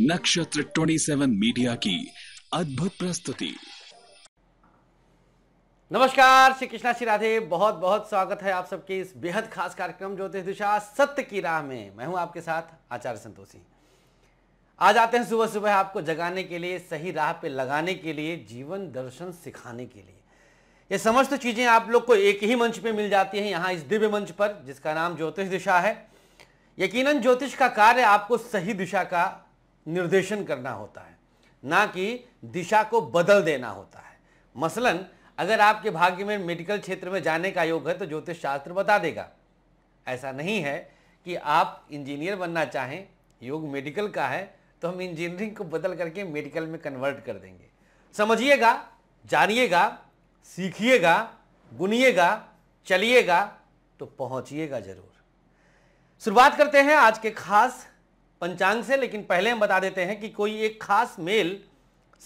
नक्षत्र 27 मीडिया की अद्भुत प्रस्तुति नमस्कार श्री कृष्णा श्री राधे बहुत बहुत स्वागत है आप सबके इस बेहद खास कार्यक्रम ज्योतिष दिशा सत्य की राह में मैं हूं आपके साथ आचार्य संतोषी आज आते हैं सुबह सुबह आपको जगाने के लिए सही राह पे लगाने के लिए जीवन दर्शन सिखाने के लिए ये समस्त चीज़ें आप लोग को एक ही मंच पे मिल जाती हैं यहाँ इस दिव्य मंच पर जिसका नाम ज्योतिष दिशा है यकीनन ज्योतिष का कार्य आपको सही दिशा का निर्देशन करना होता है ना कि दिशा को बदल देना होता है मसलन अगर आपके भाग्य में मेडिकल क्षेत्र में जाने का योग है तो ज्योतिष शास्त्र बता देगा ऐसा नहीं है कि आप इंजीनियर बनना चाहें योग मेडिकल का है तो हम इंजीनियरिंग को बदल करके मेडिकल में कन्वर्ट कर देंगे समझिएगा जानिएगा सीखिएगा गुनिएगा चलिएगा तो पहुंचिएगा जरूर शुरुआत करते हैं आज के खास पंचांग से लेकिन पहले हम बता देते हैं कि कोई एक खास मेल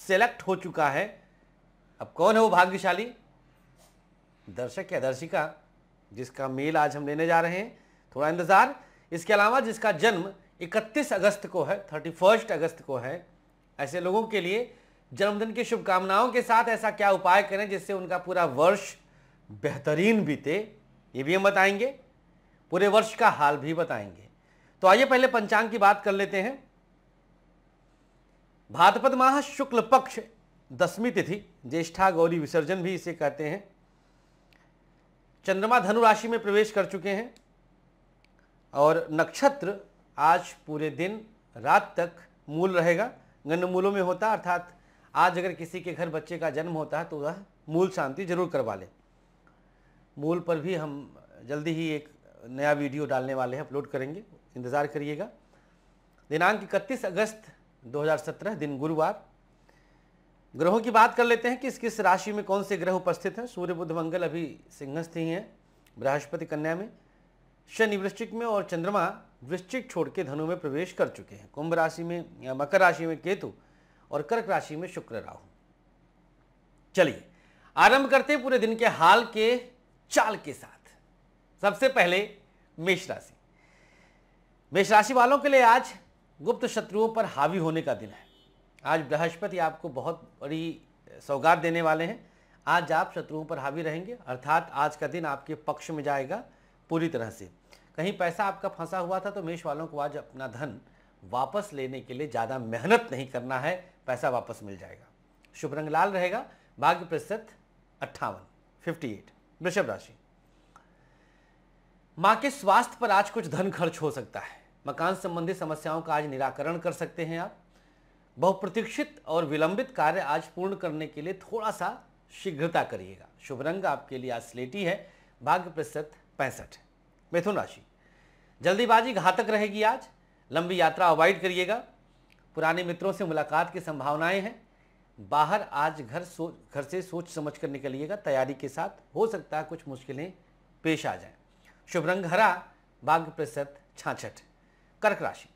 सेलेक्ट हो चुका है अब कौन है वो भाग्यशाली दर्शक या दर्शिका जिसका मेल आज हम लेने जा रहे हैं थोड़ा इंतज़ार इसके अलावा जिसका जन्म 31 अगस्त को है 31 अगस्त को है ऐसे लोगों के लिए जन्मदिन की शुभकामनाओं के साथ ऐसा क्या उपाय करें जिससे उनका पूरा वर्ष बेहतरीन बीते ये भी हम बताएंगे पूरे वर्ष का हाल भी बताएंगे तो आइए पहले पंचांग की बात कर लेते हैं भाद्रपद माह शुक्ल पक्ष दसवीं तिथि ज्येष्ठा गौरी विसर्जन भी इसे कहते हैं चंद्रमा धनु राशि में प्रवेश कर चुके हैं और नक्षत्र आज पूरे दिन रात तक मूल रहेगा गन्नमूलों में होता अर्थात आज अगर किसी के घर बच्चे का जन्म होता है तो वह मूल शांति जरूर करवा लें मूल पर भी हम जल्दी ही एक नया वीडियो डालने वाले हैं अपलोड करेंगे इंतज़ार करिएगा दिनांक इकतीस अगस्त 2017 दिन गुरुवार ग्रहों की बात कर लेते हैं किस किस राशि में कौन से ग्रह उपस्थित हैं सूर्य बुध मंगल अभी सिंहस्थ ही हैं बृहस्पति कन्या में शनि वृश्चिक में और चंद्रमा वृश्चिक छोड़ के धनु में प्रवेश कर चुके हैं कुंभ राशि में या मकर राशि में केतु और कर्क राशि में शुक्र राहु चलिए आरंभ करते हैं पूरे दिन के हाल के चाल के साथ सबसे पहले मेष राशि मेष राशि वालों के लिए आज गुप्त शत्रुओं पर हावी होने का दिन है आज बृहस्पति आपको बहुत बड़ी सौगात देने वाले हैं आज आप शत्रुओं पर हावी रहेंगे अर्थात आज का दिन आपके पक्ष में जाएगा पूरी तरह से कहीं पैसा आपका फंसा हुआ था तो मेष वालों को आज अपना धन वापस लेने के लिए ज़्यादा मेहनत नहीं करना है पैसा वापस मिल जाएगा शुभ रंग लाल रहेगा भाग्य प्रतिशत अट्ठावन फिफ्टी एट वृषभ राशि मां के स्वास्थ्य पर आज कुछ धन खर्च हो सकता है मकान संबंधी समस्याओं का आज निराकरण कर सकते हैं आप बहुप्रतीक्षित और विलंबित कार्य आज पूर्ण करने के लिए थोड़ा सा शीघ्रता करिएगा शुभ रंग आपके लिए आज स्लेटी है भाग्य प्रतिशत पैंसठ मिथुन राशि जल्दीबाजी घातक रहेगी आज लंबी यात्रा अवॉइड करिएगा पुराने मित्रों से मुलाकात की संभावनाएं हैं बाहर आज घर सोच घर से सोच समझ कर निकलिएगा तैयारी के साथ हो सकता है कुछ मुश्किलें पेश आ जाएं शुभ रंग हरा भाग्य प्रतिशत छाछठ कर्क राशि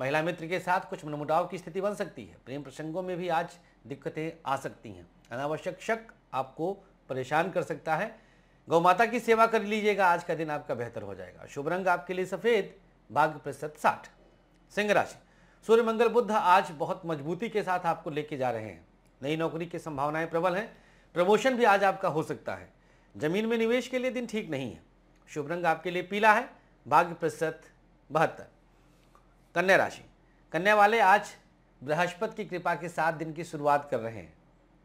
महिला मित्र के साथ कुछ मनमुटाव की स्थिति बन सकती है प्रेम प्रसंगों में भी आज दिक्कतें आ सकती हैं अनावश्यक शक आपको परेशान कर सकता है गौमाता की सेवा कर लीजिएगा आज का दिन आपका बेहतर हो जाएगा शुभ रंग आपके लिए सफ़ेद भाग्य प्रतिशत साठ सिंह राशि सूर्य मंगल बुद्ध आज बहुत मजबूती के साथ आपको लेके जा रहे हैं नई नौकरी की संभावनाएं प्रबल हैं प्रमोशन भी आज आपका हो सकता है जमीन में निवेश के लिए दिन ठीक नहीं है शुभ रंग आपके लिए पीला है भाग्य प्रतिशत बहत्तर कन्या राशि कन्या वाले आज बृहस्पति की कृपा के साथ दिन की शुरुआत कर रहे हैं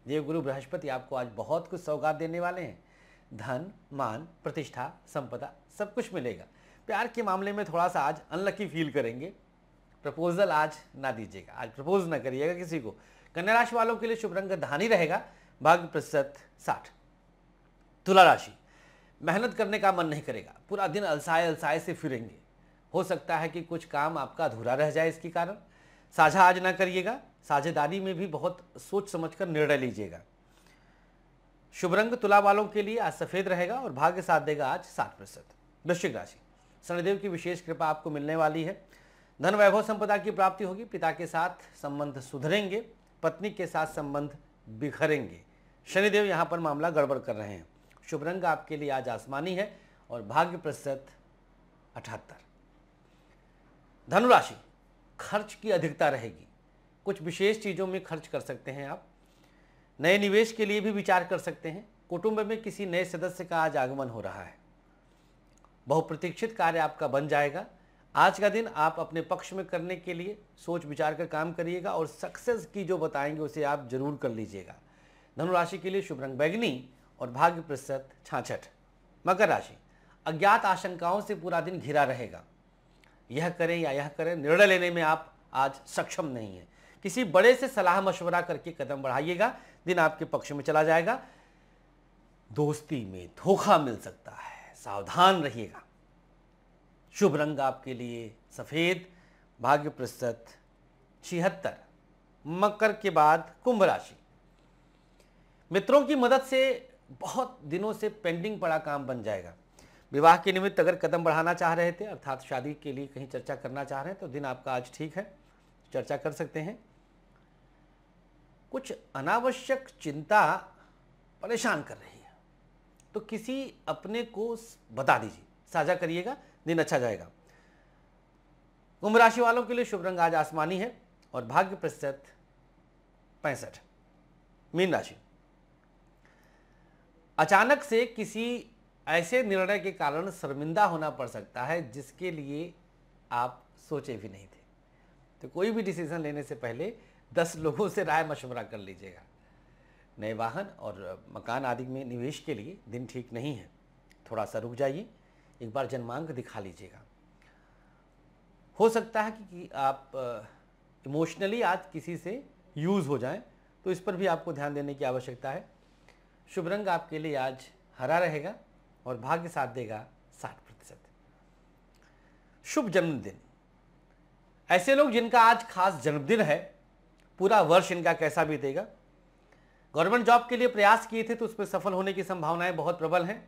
देव गुरु बृहस्पति आपको आज बहुत कुछ सौगात देने वाले हैं धन मान प्रतिष्ठा संपदा सब कुछ मिलेगा प्यार के मामले में थोड़ा सा आज अनलकी फील करेंगे प्रपोजल आज ना दीजिएगा आज प्रपोज ना करिएगा किसी को कन्या राशि वालों के लिए शुभ रंग धानी रहेगा भाग्य प्रतिशत साठ तुला राशि मेहनत करने का मन नहीं करेगा पूरा दिन अलसाए अलसाए से फिरेंगे हो सकता है कि कुछ काम आपका अधूरा रह जाए इसके कारण साझा आज ना करिएगा साझेदारी में भी बहुत सोच समझ कर निर्णय लीजिएगा शुभ रंग तुला वालों के लिए आज सफ़ेद रहेगा और भाग्य साथ देगा आज सात प्रतिशत वृश्चिक राशि शनिदेव की विशेष कृपा आपको मिलने वाली है धन वैभव संपदा की प्राप्ति होगी पिता के साथ संबंध सुधरेंगे पत्नी के साथ संबंध बिखरेंगे शनिदेव यहाँ पर मामला गड़बड़ कर रहे हैं शुभ रंग आपके लिए आज आसमानी है और भाग्य प्रतिशत अठहत्तर धनुराशि खर्च की अधिकता रहेगी कुछ विशेष चीज़ों में खर्च कर सकते हैं आप नए निवेश के लिए भी विचार कर सकते हैं कुटुंब में किसी नए सदस्य का आज आगमन हो रहा है बहुप्रतीक्षित कार्य आपका बन जाएगा आज का दिन आप अपने पक्ष में करने के लिए सोच विचार कर काम करिएगा और सक्सेस की जो बताएंगे उसे आप जरूर कर लीजिएगा धनुराशि के लिए शुभ रंग बैगनी और भाग्य प्रतिशत छाछठ मकर राशि अज्ञात आशंकाओं से पूरा दिन घिरा रहेगा यह करें या यह करें निर्णय लेने में आप आज सक्षम नहीं है किसी बड़े से सलाह मशवरा करके कदम बढ़ाइएगा दिन आपके पक्ष में चला जाएगा दोस्ती में धोखा मिल सकता है सावधान रहिएगा शुभ रंग आपके लिए सफ़ेद भाग्य प्रतिशत छिहत्तर मकर के बाद कुंभ राशि मित्रों की मदद से बहुत दिनों से पेंडिंग पड़ा काम बन जाएगा विवाह के निमित्त अगर कदम बढ़ाना चाह रहे थे अर्थात शादी के लिए कहीं चर्चा करना चाह रहे हैं तो दिन आपका आज ठीक है चर्चा कर सकते हैं कुछ अनावश्यक चिंता परेशान कर रही है तो किसी अपने को बता दीजिए साझा करिएगा दिन अच्छा जाएगा कुंभ राशि वालों के लिए शुभ रंग आज आसमानी है और भाग्य प्रतिशत पैंसठ मीन राशि अचानक से किसी ऐसे निर्णय के कारण शर्मिंदा होना पड़ सकता है जिसके लिए आप सोचे भी नहीं थे तो कोई भी डिसीजन लेने से पहले दस लोगों से राय मशवरा कर लीजिएगा नए वाहन और मकान आदि में निवेश के लिए दिन ठीक नहीं है थोड़ा सा रुक जाइए एक बार जन्मांक दिखा लीजिएगा हो सकता है कि आप इमोशनली आज किसी से यूज़ हो जाएं तो इस पर भी आपको ध्यान देने की आवश्यकता है शुभ रंग आपके लिए आज हरा रहेगा और भाग्य साथ देगा साठ प्रतिशत शुभ जन्मदिन ऐसे लोग जिनका आज खास जन्मदिन है पूरा वर्ष इनका कैसा भी देगा गवर्नमेंट जॉब के लिए प्रयास किए थे तो उसमें सफल होने की संभावनाएं बहुत प्रबल हैं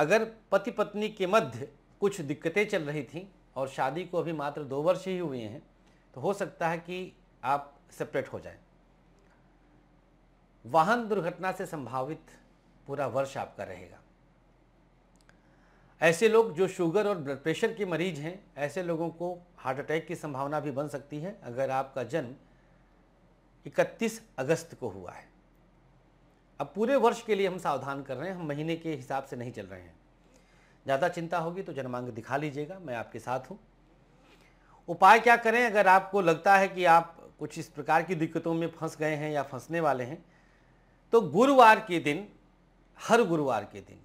अगर पति पत्नी के मध्य कुछ दिक्कतें चल रही थी और शादी को अभी मात्र दो वर्ष ही हुए हैं तो हो सकता है कि आप सेपरेट हो जाएं वाहन दुर्घटना से संभावित पूरा वर्ष आपका रहेगा ऐसे लोग जो शुगर और ब्लड प्रेशर के मरीज हैं ऐसे लोगों को हार्ट अटैक की संभावना भी बन सकती है अगर आपका जन्म 31 अगस्त को हुआ है अब पूरे वर्ष के लिए हम सावधान कर रहे हैं हम महीने के हिसाब से नहीं चल रहे हैं ज़्यादा चिंता होगी तो जन्मांग दिखा लीजिएगा मैं आपके साथ हूँ उपाय क्या करें अगर आपको लगता है कि आप कुछ इस प्रकार की दिक्कतों में फंस गए हैं या फंसने वाले हैं तो गुरुवार के दिन हर गुरुवार के दिन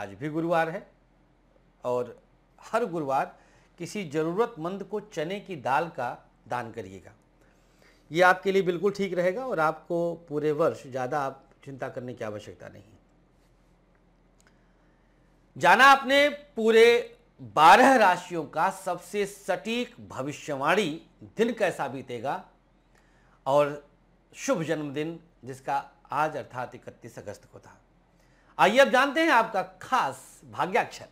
आज भी गुरुवार है और हर गुरुवार किसी ज़रूरतमंद को चने की दाल का दान करिएगा ये आपके लिए बिल्कुल ठीक रहेगा और आपको पूरे वर्ष ज़्यादा आप चिंता करने की आवश्यकता नहीं जाना आपने पूरे बारह राशियों का सबसे सटीक भविष्यवाणी दिन कैसा बीतेगा और शुभ जन्मदिन जिसका आज अर्थात इकतीस अगस्त को था आइए अब जानते हैं आपका खास भाग्याक्षर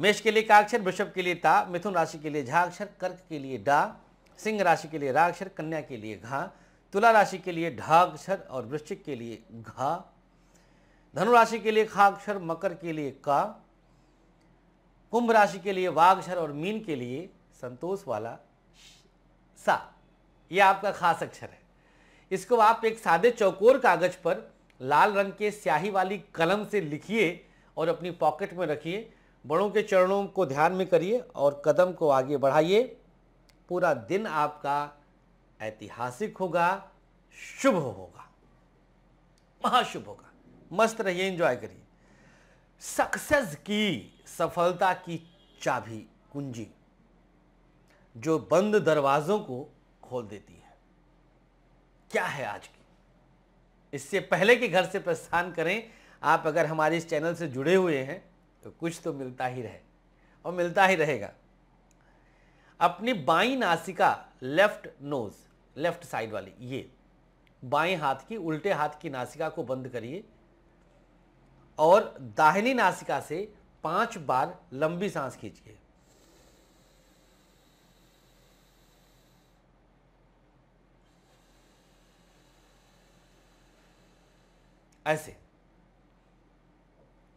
मेष के लिए काक्षर वृषभ के लिए ता मिथुन राशि के लिए झाक्षर कर्क के लिए डा सिंह राशि के लिए राक्षर कन्या के लिए घा तुला राशि के लिए ढाक्षर और वृश्चिक के लिए घा धनु राशि के लिए खाक्षर मकर के लिए का कुंभ राशि के लिए वाक्षर और मीन के लिए संतोष वाला सा यह आपका खास अक्षर है इसको आप एक सादे चौकोर कागज पर लाल रंग के स्याही वाली कलम से लिखिए और अपनी पॉकेट में रखिए बड़ों के चरणों को ध्यान में करिए और कदम को आगे बढ़ाइए पूरा दिन आपका ऐतिहासिक होगा शुभ होगा महाशुभ होगा मस्त रहिए एंजॉय करिए सक्सेस की सफलता की चाबी कुंजी जो बंद दरवाजों को खोल देती है क्या है आज की इससे पहले कि घर से प्रस्थान करें आप अगर हमारे इस चैनल से जुड़े हुए हैं तो कुछ तो मिलता ही रहे और मिलता ही रहेगा अपनी बाई नासिका लेफ्ट नोज लेफ्ट साइड वाली ये बाएं हाथ की उल्टे हाथ की नासिका को बंद करिए और दाहिनी नासिका से पांच बार लंबी सांस खींचिए ऐसे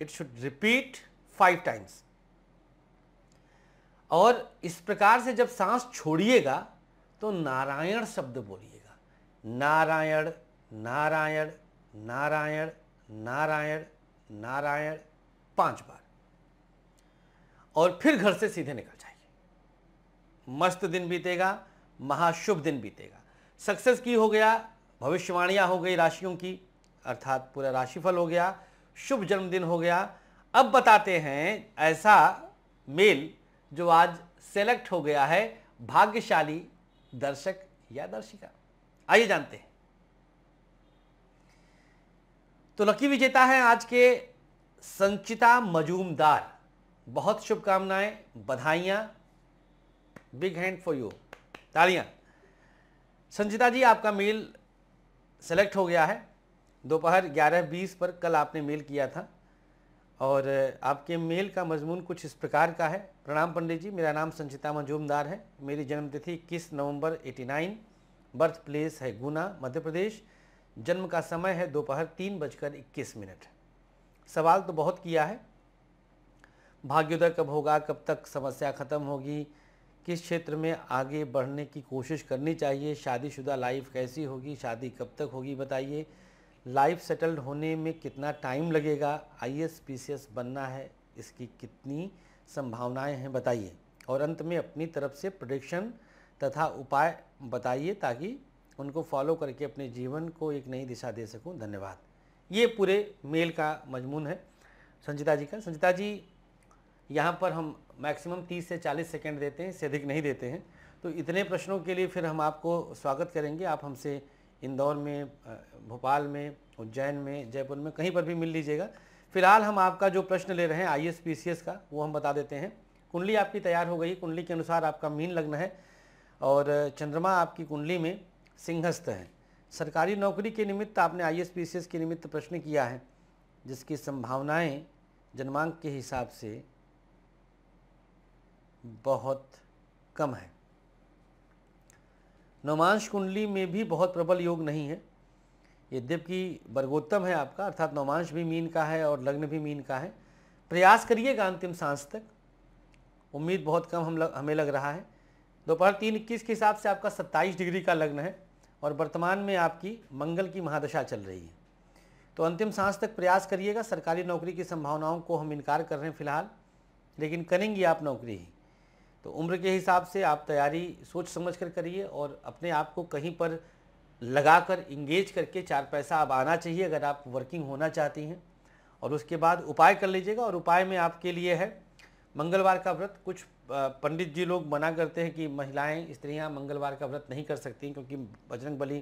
it should repeat five times और इस प्रकार से जब सांस छोड़िएगा तो नारायण शब्द बोलिएगा नारायण नारायण नारायण नारायण नारायण पांच बार और फिर घर से सीधे निकल जाइए मस्त दिन बीतेगा महाशुभ दिन बीतेगा सक्सेस की हो गया भविष्यवाणियां हो गई राशियों की अर्थात पूरा राशिफल हो गया शुभ जन्मदिन हो गया अब बताते हैं ऐसा मेल जो आज सेलेक्ट हो गया है भाग्यशाली दर्शक या दर्शिका आइए जानते हैं तो लकी विजेता है आज के संचिता मजूमदार बहुत शुभकामनाएं बधाइयां बिग हैंड फॉर यू तालियां संचिता जी आपका मेल सेलेक्ट हो गया है दोपहर 11:20 पर कल आपने मेल किया था और आपके मेल का मजमून कुछ इस प्रकार का है प्रणाम पंडित जी मेरा नाम संचिता मजूमदार है मेरी जन्मतिथि इक्कीस नवंबर 89 बर्थ प्लेस है गुना मध्य प्रदेश जन्म का समय है दोपहर तीन बजकर इक्कीस मिनट सवाल तो बहुत किया है भाग्योदय कब होगा कब तक समस्या ख़त्म होगी किस क्षेत्र में आगे बढ़ने की कोशिश करनी चाहिए शादीशुदा लाइफ कैसी होगी शादी कब तक होगी बताइए लाइफ सेटल्ड होने में कितना टाइम लगेगा आईएएस एस बनना है इसकी कितनी संभावनाएं हैं बताइए और अंत में अपनी तरफ से प्रोडिक्शन तथा उपाय बताइए ताकि उनको फॉलो करके अपने जीवन को एक नई दिशा दे सकूं धन्यवाद ये पूरे मेल का मजमून है संजिता जी का संजिता जी यहाँ पर हम मैक्सिमम 30 से 40 सेकंड देते हैं इससे अधिक नहीं देते हैं तो इतने प्रश्नों के लिए फिर हम आपको स्वागत करेंगे आप हमसे इंदौर में भोपाल में उज्जैन में जयपुर में कहीं पर भी मिल लीजिएगा फिलहाल हम आपका जो प्रश्न ले रहे हैं आई एस का वो हम बता देते हैं कुंडली आपकी तैयार हो गई कुंडली के अनुसार आपका मीन लग्न है और चंद्रमा आपकी कुंडली में सिंहस्थ है सरकारी नौकरी के निमित्त आपने आई एस के निमित्त प्रश्न किया है जिसकी संभावनाएं जन्मांक के हिसाब से बहुत कम है नवमांश कुंडली में भी बहुत प्रबल योग नहीं है यद्यपि वर्गोत्तम है आपका अर्थात नवमांश भी मीन का है और लग्न भी मीन का है प्रयास करिएगा अंतिम सांस तक उम्मीद बहुत कम हम लग, हमें लग रहा है दोपहर तीन इक्कीस के हिसाब से आपका सत्ताईस डिग्री का लग्न है और वर्तमान में आपकी मंगल की महादशा चल रही है तो अंतिम सांस तक प्रयास करिएगा सरकारी नौकरी की संभावनाओं को हम इनकार कर रहे हैं फिलहाल लेकिन करेंगी आप नौकरी ही तो उम्र के हिसाब से आप तैयारी सोच समझ कर करिए और अपने आप को कहीं पर लगा कर इंगेज करके चार पैसा अब आना चाहिए अगर आप वर्किंग होना चाहती हैं और उसके बाद उपाय कर लीजिएगा और उपाय में आपके लिए है मंगलवार का व्रत कुछ पंडित जी लोग मना करते हैं कि महिलाएं स्त्रियां मंगलवार का व्रत नहीं कर सकती क्योंकि बजरंग बली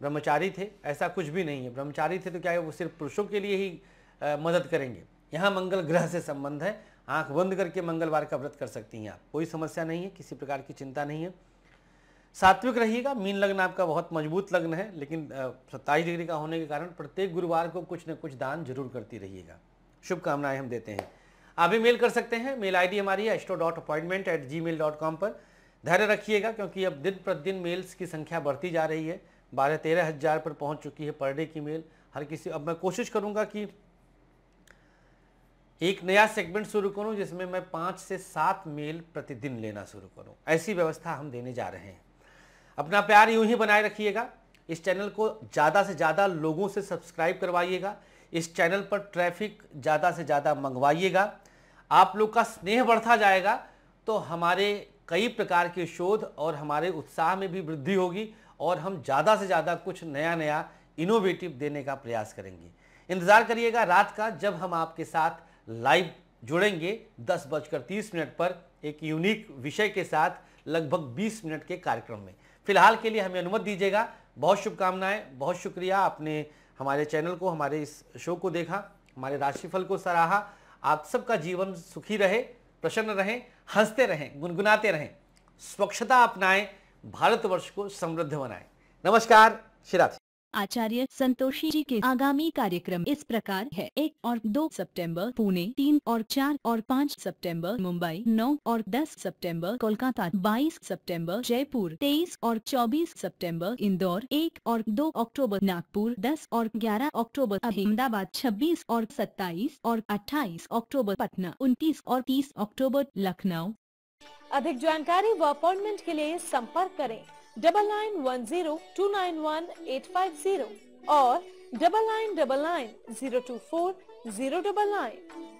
ब्रह्मचारी थे ऐसा कुछ भी नहीं है ब्रह्मचारी थे तो क्या है वो सिर्फ पुरुषों के लिए ही मदद करेंगे यहाँ मंगल ग्रह से संबंध है आंख बंद करके मंगलवार का व्रत कर सकती हैं आप कोई समस्या नहीं है किसी प्रकार की चिंता नहीं है सात्विक रहिएगा मीन लग्न आपका बहुत मजबूत लग्न है लेकिन सत्ताईस डिग्री का होने के कारण प्रत्येक गुरुवार को कुछ न कुछ दान जरूर करती रहिएगा शुभकामनाएं हम देते हैं आप भी मेल कर सकते हैं मेल आईडी हमारी है एस्टो dot appointment at Gmail dot com पर धैर्य रखिएगा क्योंकि अब दिन प्रतिदिन मेल्स की संख्या बढ़ती जा रही है बारह तेरह हज़ार पर पहुंच चुकी है पर डे की मेल हर किसी अब मैं कोशिश करूंगा कि एक नया सेगमेंट शुरू करूं जिसमें मैं पाँच से सात मेल प्रतिदिन लेना शुरू करूं ऐसी व्यवस्था हम देने जा रहे हैं अपना प्यार यूं ही बनाए रखिएगा इस चैनल को ज़्यादा से ज़्यादा लोगों से सब्सक्राइब करवाइएगा इस चैनल पर ट्रैफिक ज़्यादा से ज़्यादा मंगवाइएगा आप लोग का स्नेह बढ़ता जाएगा तो हमारे कई प्रकार के शोध और हमारे उत्साह में भी वृद्धि होगी और हम ज़्यादा से ज़्यादा कुछ नया नया इनोवेटिव देने का प्रयास करेंगे इंतज़ार करिएगा रात का जब हम आपके साथ लाइव जुड़ेंगे दस बजकर तीस मिनट पर एक यूनिक विषय के साथ लगभग बीस मिनट के कार्यक्रम में फिलहाल के लिए हमें अनुमति दीजिएगा बहुत शुभकामनाएं बहुत शुक्रिया आपने हमारे चैनल को हमारे इस शो को देखा हमारे राशिफल को सराहा आप सबका जीवन सुखी रहे प्रसन्न रहें हंसते रहें गुनगुनाते रहें स्वच्छता अपनाएं भारतवर्ष को समृद्ध बनाएं नमस्कार श्री आचार्य संतोषी जी के आगामी कार्यक्रम इस प्रकार है एक और दो सितंबर पुणे तीन और चार और पाँच सितंबर मुंबई नौ और दस सितंबर कोलकाता बाईस सितंबर जयपुर तेईस और चौबीस सितंबर इंदौर एक और दो अक्टूबर नागपुर दस और ग्यारह अक्टूबर अहमदाबाद छब्बीस और सत्ताईस और अट्ठाईस अक्टूबर पटना उनतीस और तीस अक्टूबर लखनऊ अधिक जानकारी व अपॉइंटमेंट के लिए संपर्क करें double nine one zero two nine one eight five zero or double nine double nine zero two four zero double nine.